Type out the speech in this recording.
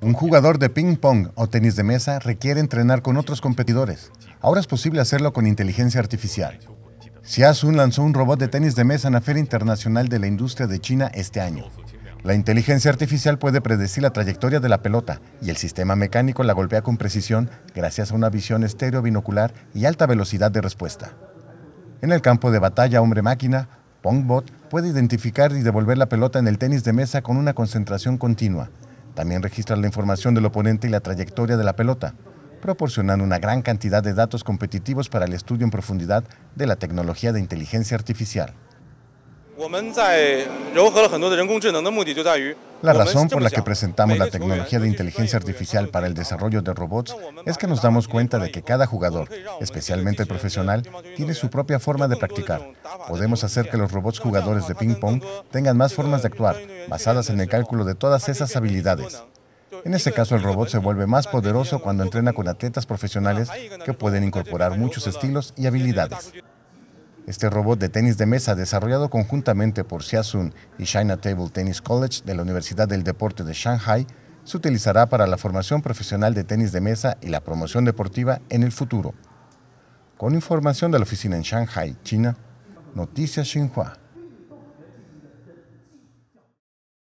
Un jugador de ping pong o tenis de mesa requiere entrenar con otros competidores. Ahora es posible hacerlo con inteligencia artificial. Xiaosun lanzó un robot de tenis de mesa en la Feria Internacional de la Industria de China este año. La inteligencia artificial puede predecir la trayectoria de la pelota y el sistema mecánico la golpea con precisión gracias a una visión estéreo binocular y alta velocidad de respuesta. En el campo de batalla hombre-máquina, Pongbot puede identificar y devolver la pelota en el tenis de mesa con una concentración continua. También registra la información del oponente y la trayectoria de la pelota, proporcionando una gran cantidad de datos competitivos para el estudio en profundidad de la tecnología de inteligencia artificial. La razón por la que presentamos la tecnología de inteligencia artificial para el desarrollo de robots es que nos damos cuenta de que cada jugador, especialmente el profesional, tiene su propia forma de practicar. Podemos hacer que los robots jugadores de ping-pong tengan más formas de actuar, basadas en el cálculo de todas esas habilidades. En este caso, el robot se vuelve más poderoso cuando entrena con atletas profesionales que pueden incorporar muchos estilos y habilidades. Este robot de tenis de mesa, desarrollado conjuntamente por Xiasun y China Table Tennis College de la Universidad del Deporte de Shanghai, se utilizará para la formación profesional de tenis de mesa y la promoción deportiva en el futuro. Con información de la oficina en Shanghai, China, Noticias Xinhua.